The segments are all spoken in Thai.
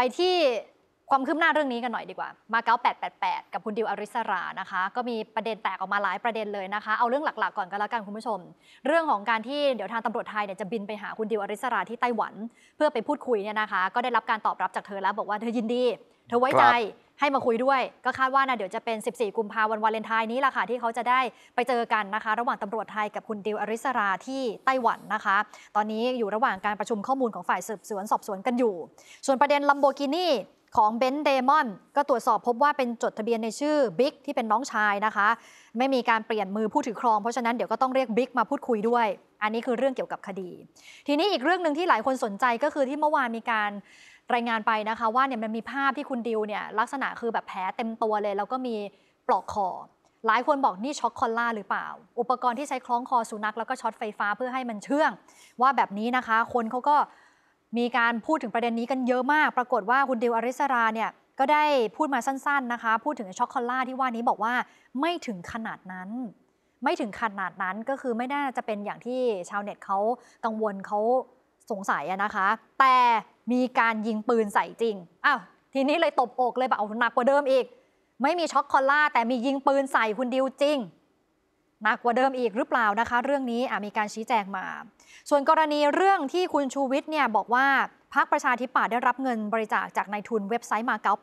ไปที่ความคืบหน้าเรื่องนี้กันหน่อยดีกว่า มาเก๊า888 กับคุณดิวอริสรา นะคะ ก็มีประเด็นแตกออกมาหลายประเด็นเลยนะคะ เอาเรื่องหลักๆก่อนก็แล้วกันคุณผู้ชม เรื่องของการที่เดี๋ยวทางตำรวจไทยเนี่ยจะบินไปหาคุณดิวอริสราที่ไต้หวัน เพื่อไปพูดคุยเนี่ยนะคะ ก็ได้รับการตอบรับจากเธอแล้วบอกว่าเธอยินดี เธอไว้ใจให้มาคุยด้วย ก็คาดว่านะเดี๋ยวจะเป็น 14กุมภาพันธ์วันวาเลนไทน์นี้แหละค่ะที่เขาจะได้ไปเจอกันนะคะ ระหว่างตำรวจไทยกับคุณดิวอริสราที่ไต้หวันนะคะ ตอนนี้อยู่ระหว่างการประชุมข้อมูล ของฝ่ายสืบสวนสอบสวนกันอยู่ ส่วนประเด็นลัมโบกินีของเบนซ์เดมอนก็ตรวจสอบพบว่าเป็นจดทะเบียนในชื่อบิ๊กที่เป็นน้องชายนะคะ ไม่มีการเปลี่ยนมือผู้ถือครองเพราะฉะนั้นเดี๋ยวก็ต้องเรียกบิ๊กมาพูดคุยด้วย อันนี้คือเรื่องเกี่ยวกับคดี ทีนี้อีกเรื่องหนึ่งที่หลายคนสนใจก็คือที่เมื่อวานมีการรายงานไปนะคะ ว่าเนี่ยมันมีภาพที่คุณดิวเนี่ย ลักษณะคือแบบแผลเต็มตัวเลย แล้วก็มีปลอกคอหลายคนบอกนี่ช็อกคอลล่าหรือเปล่า อุปกรณ์ที่ใช้คล้องคอสุนัขแล้วก็ช็อตไฟฟ้าเพื่อให้มันเชื่อง ว่าแบบนี้นะคะคนเขาก็มีการพูดถึงประเด็นนี้กันเยอะมาก ปรากฏว่าคุณดิวอริสราเนี่ยก็ได้พูดมาสั้น ๆนะคะ พูดถึงช็อกโกแลตที่ว่านี้บอกว่าไม่ถึงขนาดนั้น ไม่ถึงขนาดนั้นก็คือไม่น่าจะเป็นอย่างที่ชาวเน็ตเขากังวลเขาสงสัยนะคะ แต่มีการยิงปืนใส่จริงอ้าวทีนี้เลยตบอกเลยแบบเอาหนักกว่าเดิมอีก ไม่มีช็อกโกแลตแต่มียิงปืนใส่คุณดิวจริงหนักกว่าเดิมอีกหรือเปล่านะคะ เรื่องนี้มีการชี้แจงมา ส่วนกรณีเรื่องที่คุณชูวิทย์เนี่ยบอกว่าพรรคประชาธิปัตย์ได้รับเงินบริจาคจากนายทุนเว็บไซต์มาเก๊า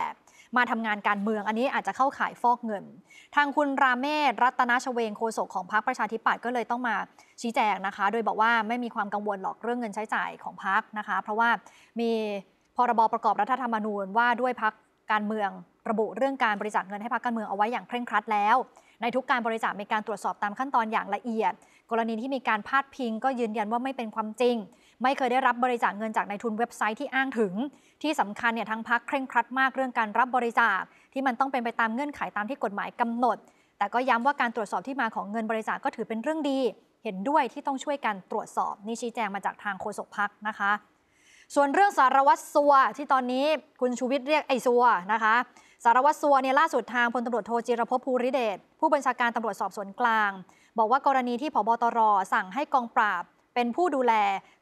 888 มาทำงานการเมืองอันนี้อาจจะเข้าข่ายฟอกเงิน ทางคุณราเมศรัตนชเวงโฆษกของพรรคประชาธิปัตย์ก็เลยต้องมาชี้แจงนะคะ โดยบอกว่าไม่มีความกังวลหรอกเรื่องเงินใช้จ่ายของพรรคนะคะ เพราะว่ามีพรบประกอบรัฐธรรมนูญว่าด้วยพรรคการเมือง ระบุเรื่องการบริจาคเงินให้พรรคการเมืองเอาไว้อย่างเคร่งครัดแล้วในทุกการบริจาคมีการตรวจสอบตามขั้นตอนอย่างละเอียด กรณีที่มีการพาดพิงก็ยืนยันว่าไม่เป็นความจริง ไม่เคยได้รับบริจาคเงินจากนายทุนเว็บไซต์ที่อ้างถึง ที่สำคัญเนี่ยทางพักเคร่งครัดมากเรื่องการรับบริจาคที่มันต้องเป็นไปตามเงื่อนไขตามที่กฎหมายกำหนด แต่ก็ย้ำว่าการตรวจสอบที่มาของเงินบริจาคก็ถือเป็นเรื่องดี เห็นด้วยที่ต้องช่วยกันตรวจสอบนี่ชี้แจงมาจากทางโฆษกพักนะคะส่วนเรื่องสารวัตรสัวที่ตอนนี้คุณชูวิทย์เรียกไอ้สัวนะคะสารวัตรสัวเนี่ยล่าสุดทางพลตำรวจโทจิรพภูริเดชผู้บัญชาการตำรวจสอบสวนกลางบอกว่ากรณีที่ผบตรสั่งให้กองปราบ เป็นผู้ดูแล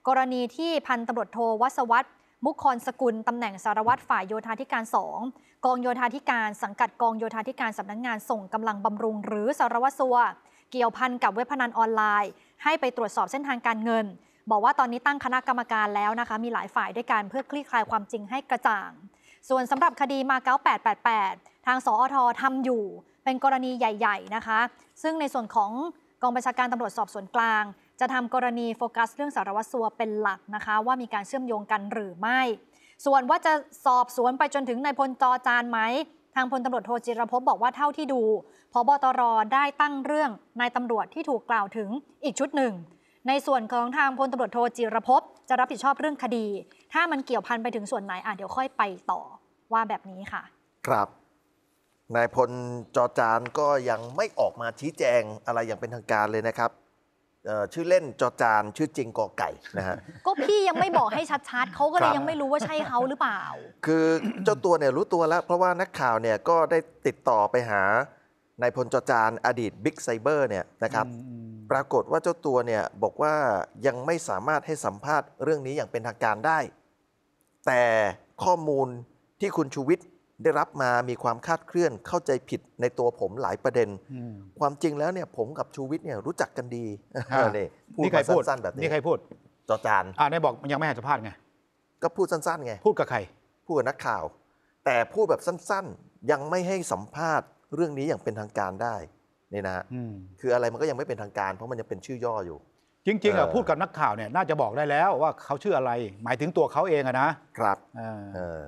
กรณีที่พันตำรวจโทวัศวัตรมุขคอนสกุลตำแหน่งสารวัตรฝ่ายโยธาธิการสองกองโยธาธิการสังกัดกองโยธาธิการสำนักงงานส่งกำลังบำรุง หรือสารวัตรสัว เกี่ยวพันกับเว็บพนันออนไลน์ ให้ไปตรวจสอบเส้นทางการเงินบอกว่าตอนนี้ตั้งคณะกรรมการแล้วนะคะมีหลายฝ่ายด้วยกันเพื่อคลี่คลายความจริงให้กระจ่าง ส่วนสำหรับคดีมาเก๊า888 ทางสอททำอยู่เป็นกรณีใหญ่ๆ นะคะ ซึ่งในส่วนของกองบัญชาการตำรวจสอบสวนกลาง จะทำกรณีโฟกัสเรื่องสารวัตรสัวเป็นหลักนะคะ ว่ามีการเชื่อมโยงกันหรือไม่ ส่วนว่าจะสอบสวนไปจนถึงนายพลจอจานไหม ทางพลตำรวจโทจิรพบอกว่าเท่าที่ดูพบตรได้ตั้งเรื่องนายตำรวจที่ถูกกล่าวถึงอีกชุดหนึ่งในส่วนของทางพลตำรวจโทจิรพบจะรับผิดชอบเรื่องคดี ถ้ามันเกี่ยวพันไปถึงส่วนไหนอ่ะเดี๋ยวค่อยไปต่อว่าแบบนี้ค่ะ ครับนายพลจอจานก็ยังไม่ออกมาชี้แจงอะไรอย่างเป็นทางการเลยนะครับชื่อเล่นจอจานชื่อจริงกอไก่นะฮะก็พี่ยังไม่บอกให้ชัดๆเขาก็เลยยังไม่รู้ว่าใช่เขาหรือเปล่า คือเจ้าตัวเนี่ยรู้ตัวแล้วเพราะว่านักข่าวเนี่ยก็ได้ติดต่อไปหานายพลจอจานอดีตบิ๊กไซเบอร์เนี่ยนะครับปรากฏว่าเจ้าตัวเนี่ยบอกว่ายังไม่สามารถให้สัมภาษณ์เรื่องนี้อย่างเป็นทางการได้ แต่ข้อมูลที่คุณชูวิทย์ได้รับมามีความคาดเคลื่อนเข้าใจผิดในตัวผมหลายประเด็นความจริงแล้วเนี่ยผมกับชูวิทย์เนี่ยรู้จักกันดีนี่พูดใครพูดสั้นๆแบบนี้นี่ใครพูดจอจานอ่าได้บอกมันยังไม่ให้สัมภาษณ์ไงก็พูดสั้นๆไงพูดกับใครพูดกับนักข่าว แต่พูดแบบสั้น ๆยังไม่ให้สัมภาษณ์เรื่องนี้อย่างเป็นทางการได้นี่นะฮะคืออะไรมันก็ยังไม่เป็นทางการเพราะมันยังเป็นชื่อย่ออยู่ จริงๆอ่ะพูดกับนักข่าวเนี่ย น่าจะบอกได้แล้วว่าเขาชื่ออะไร หมายถึงตัวเขาเองอะนะ ครับ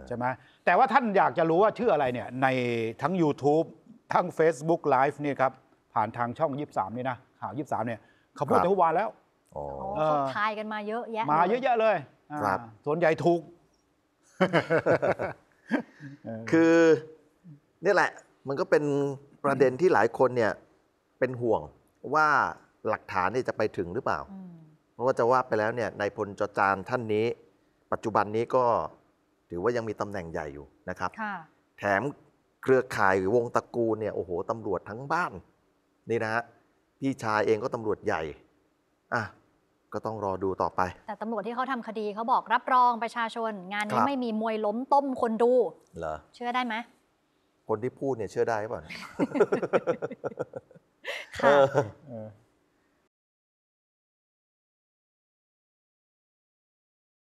ใช่ไหมแต่ว่าท่านอยากจะรู้ว่าชื่ออะไรเนี่ย ในทั้ง YouTube ทั้ง Facebook Live เนี่ยครับ ผ่านทางช่อง 23 นี่นะ ข่าว 23 เนี่ย เขาพูดแต่เมื่อวานแล้วเขาทายกันมาเยอะแยะ มาเยอะแยะเลยครับส่วนใหญ่ถูกคือนี่แหละ มันก็เป็นประเด็นที่หลายคนเนี่ยเป็นห่วงว่าหลักฐานนี่จะไปถึงหรือเปล่าเพราะว่าจะว่าไปแล้วเนี่ยนายพลจจานท่านนี้ ปัจจุบันนี้ก็ถือว่ายังมีตำแหน่งใหญ่อยู่นะครับแถมเครือข่ายวงตระกูลเนี่ยโอ้โหตำรวจทั้งบ้าน นี่นะฮะพี่ชายเองก็ตำรวจใหญ่อ่ะก็ต้องรอดูต่อไปแต่ตำรวจที่เขาทำคดีเขาบอกรับรองประชาชน งานนี้ไม่มีมวยล้มต้มคนดู เหรอเชื่อได้ไหมคนที่พูดเนี่ยเชื่อได้ป่ะ哈。